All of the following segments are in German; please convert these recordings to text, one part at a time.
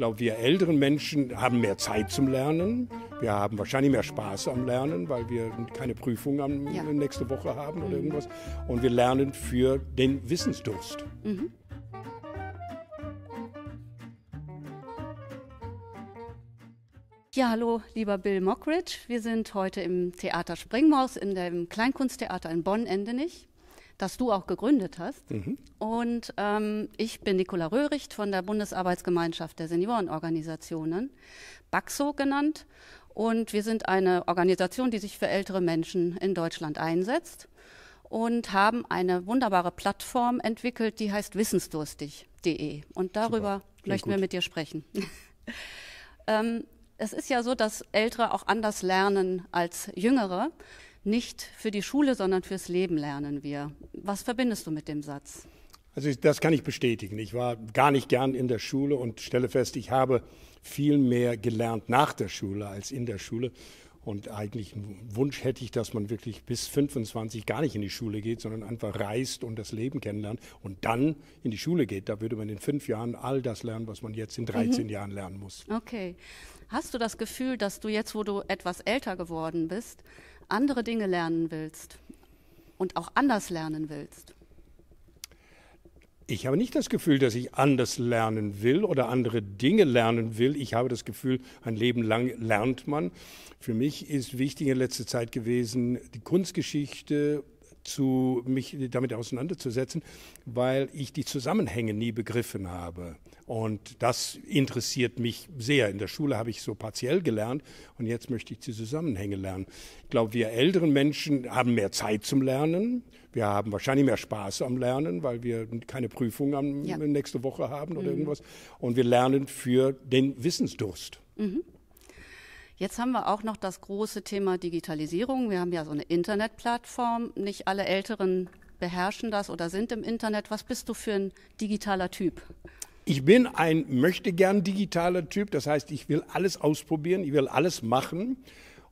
glaube, wir älteren Menschen haben mehr Zeit zum Lernen. Wir haben wahrscheinlich mehr Spaß am Lernen, weil wir keine Prüfung am, ja. nächste Woche haben oder mhm. irgendwas. Und wir lernen für den Wissensdurst. Mhm. Ja, hallo, lieber Bill Mockridge. Wir sind heute im Theater Springmaus in dem Kleinkunsttheater in Bonn, Endenich das du auch gegründet hast. Mhm. Und ähm, ich bin Nicola Röhricht von der Bundesarbeitsgemeinschaft der Seniorenorganisationen, BAXO genannt. Und wir sind eine Organisation, die sich für ältere Menschen in Deutschland einsetzt und haben eine wunderbare Plattform entwickelt, die heißt wissensdurstig.de. Und darüber möchten wir mit dir sprechen. ähm, es ist ja so, dass Ältere auch anders lernen als Jüngere nicht für die Schule, sondern fürs Leben lernen wir. Was verbindest du mit dem Satz? Also das kann ich bestätigen. Ich war gar nicht gern in der Schule und stelle fest, ich habe viel mehr gelernt nach der Schule als in der Schule. Und eigentlich einen Wunsch hätte ich, dass man wirklich bis 25 gar nicht in die Schule geht, sondern einfach reist und das Leben kennenlernt und dann in die Schule geht. Da würde man in fünf Jahren all das lernen, was man jetzt in 13 mhm. Jahren lernen muss. Okay. Hast du das Gefühl, dass du jetzt, wo du etwas älter geworden bist, andere Dinge lernen willst und auch anders lernen willst. Ich habe nicht das Gefühl, dass ich anders lernen will oder andere Dinge lernen will. Ich habe das Gefühl, ein Leben lang lernt man. Für mich ist wichtig in letzter Zeit gewesen die Kunstgeschichte zu, mich damit auseinanderzusetzen, weil ich die Zusammenhänge nie begriffen habe. Und das interessiert mich sehr. In der Schule habe ich so partiell gelernt und jetzt möchte ich die Zusammenhänge lernen. Ich glaube, wir älteren Menschen haben mehr Zeit zum Lernen. Wir haben wahrscheinlich mehr Spaß am Lernen, weil wir keine Prüfung am, ja. nächste Woche haben oder mhm. irgendwas. Und wir lernen für den Wissensdurst. Mhm. Jetzt haben wir auch noch das große Thema Digitalisierung. Wir haben ja so eine Internetplattform. Nicht alle Älteren beherrschen das oder sind im Internet. Was bist du für ein digitaler Typ? Ich bin ein möchte gern digitaler Typ. Das heißt, ich will alles ausprobieren, ich will alles machen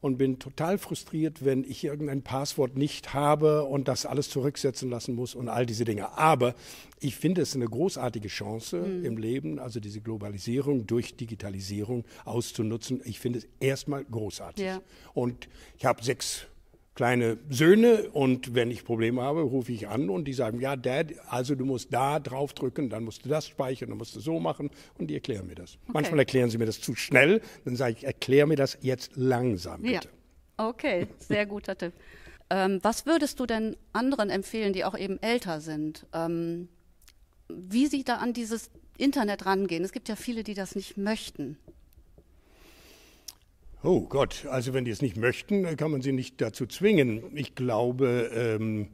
und bin total frustriert, wenn ich irgendein Passwort nicht habe und das alles zurücksetzen lassen muss und all diese Dinge. Aber ich finde es eine großartige Chance mhm. im Leben, also diese Globalisierung durch Digitalisierung auszunutzen. Ich finde es erstmal großartig. Ja. Und ich habe sechs kleine Söhne und wenn ich Probleme habe, rufe ich an und die sagen, ja, Dad, also du musst da drauf drücken, dann musst du das speichern, dann musst du so machen und die erklären mir das. Okay. Manchmal erklären sie mir das zu schnell, dann sage ich, erklär mir das jetzt langsam bitte. Ja. Okay, sehr guter Tipp. Ähm, was würdest du denn anderen empfehlen, die auch eben älter sind? Ähm, wie sie da an dieses Internet rangehen? Es gibt ja viele, die das nicht möchten. Oh Gott, also wenn die es nicht möchten, äh, kann man sie nicht dazu zwingen. Ich glaube, ähm,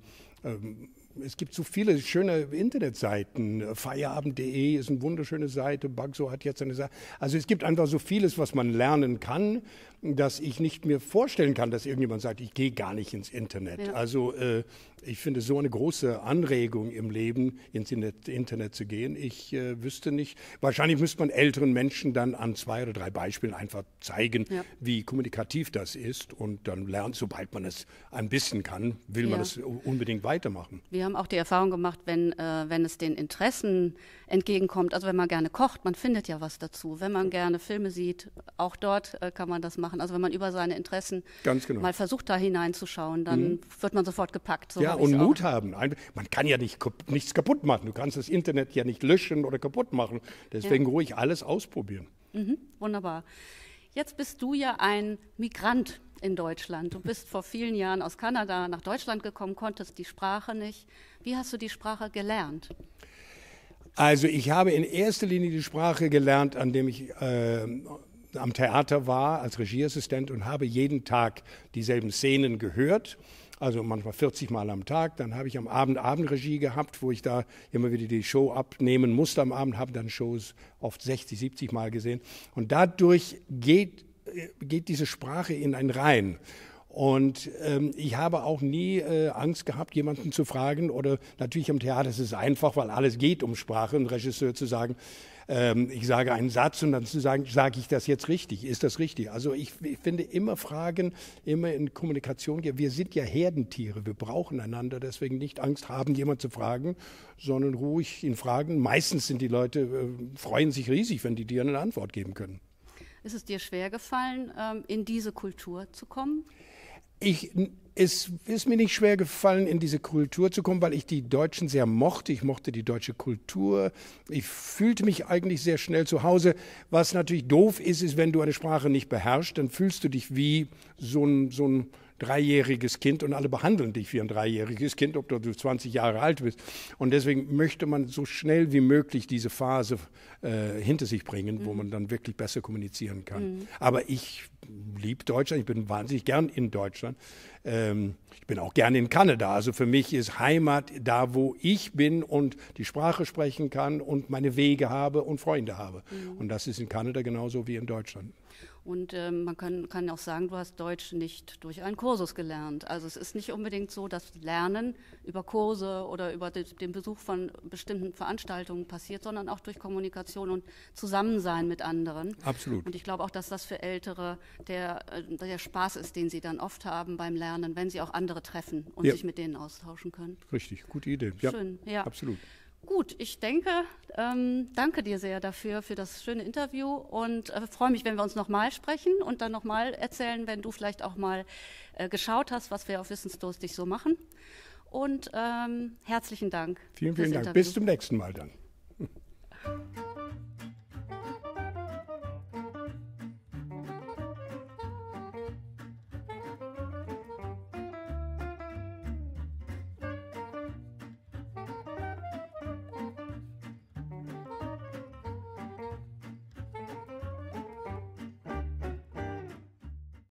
ähm, es gibt so viele schöne Internetseiten. Feierabend.de ist eine wunderschöne Seite. Bagso hat jetzt eine Seite. Also es gibt einfach so vieles, was man lernen kann, dass ich nicht mir vorstellen kann, dass irgendjemand sagt, ich gehe gar nicht ins Internet. Ja. Also äh, ich finde so eine große Anregung im Leben, ins Internet zu gehen. Ich äh, wüsste nicht. Wahrscheinlich müsste man älteren Menschen dann an zwei oder drei Beispielen einfach zeigen, ja. wie kommunikativ das ist. Und dann lernt, sobald man es ein bisschen kann, will ja. man es unbedingt weitermachen. Wir wir haben auch die Erfahrung gemacht, wenn, äh, wenn es den Interessen entgegenkommt, also wenn man gerne kocht, man findet ja was dazu. Wenn man gerne Filme sieht, auch dort äh, kann man das machen. Also wenn man über seine Interessen genau. mal versucht, da hineinzuschauen, dann mhm. wird man sofort gepackt. So ja, und Mut auch. haben. Man kann ja nicht, nichts kaputt machen. Du kannst das Internet ja nicht löschen oder kaputt machen. Deswegen ja. ruhig alles ausprobieren. Mhm, wunderbar. Jetzt bist du ja ein Migrant in Deutschland. Du bist vor vielen Jahren aus Kanada nach Deutschland gekommen, konntest die Sprache nicht. Wie hast du die Sprache gelernt? Also ich habe in erster Linie die Sprache gelernt, an indem ich äh, am Theater war als Regieassistent und habe jeden Tag dieselben Szenen gehört also manchmal 40 Mal am Tag. Dann habe ich am Abend Abendregie gehabt, wo ich da immer wieder die Show abnehmen musste am Abend, habe dann Shows oft 60, 70 Mal gesehen. Und dadurch geht geht diese Sprache in einen rein. Und ähm, ich habe auch nie äh, Angst gehabt, jemanden zu fragen. Oder natürlich im Theater ist es einfach, weil alles geht um Sprache. Ein Regisseur zu sagen, ähm, ich sage einen Satz und dann zu sagen, sage ich das jetzt richtig? Ist das richtig? Also ich, ich finde immer Fragen, immer in Kommunikation. Wir sind ja Herdentiere, wir brauchen einander. Deswegen nicht Angst haben, jemanden zu fragen, sondern ruhig ihn fragen. Meistens sind die Leute, äh, freuen sich riesig, wenn die dir eine Antwort geben können. Ist es dir schwer gefallen, ähm, in diese Kultur zu kommen? Ich, es ist mir nicht schwer gefallen, in diese Kultur zu kommen, weil ich die Deutschen sehr mochte. Ich mochte die deutsche Kultur. Ich fühlte mich eigentlich sehr schnell zu Hause. Was natürlich doof ist, ist, wenn du eine Sprache nicht beherrschst, dann fühlst du dich wie so ein, so ein dreijähriges Kind und alle behandeln dich wie ein dreijähriges Kind, ob du 20 Jahre alt bist. Und deswegen möchte man so schnell wie möglich diese Phase äh, hinter sich bringen, mhm. wo man dann wirklich besser kommunizieren kann. Mhm. Aber ich liebe Deutschland, ich bin wahnsinnig gern in Deutschland. Ähm, ich bin auch gern in Kanada. Also für mich ist Heimat da, wo ich bin und die Sprache sprechen kann und meine Wege habe und Freunde habe. Mhm. Und das ist in Kanada genauso wie in Deutschland. Und ähm, man kann, kann auch sagen, du hast Deutsch nicht durch einen Kursus gelernt. Also es ist nicht unbedingt so, dass Lernen über Kurse oder über den Besuch von bestimmten Veranstaltungen passiert, sondern auch durch Kommunikation und Zusammensein mit anderen. Absolut. Und ich glaube auch, dass das für Ältere der, äh, der Spaß ist, den sie dann oft haben beim Lernen, wenn sie auch andere treffen und ja. sich mit denen austauschen können. Richtig, gute Idee. Schön, ja. ja. Absolut. Gut, ich denke, ähm, danke dir sehr dafür, für das schöne Interview und äh, freue mich, wenn wir uns nochmal sprechen und dann nochmal erzählen, wenn du vielleicht auch mal äh, geschaut hast, was wir auf Wissensdurstig so machen. Und ähm, herzlichen Dank. Vielen, vielen Dank. Interview. Bis zum nächsten Mal dann.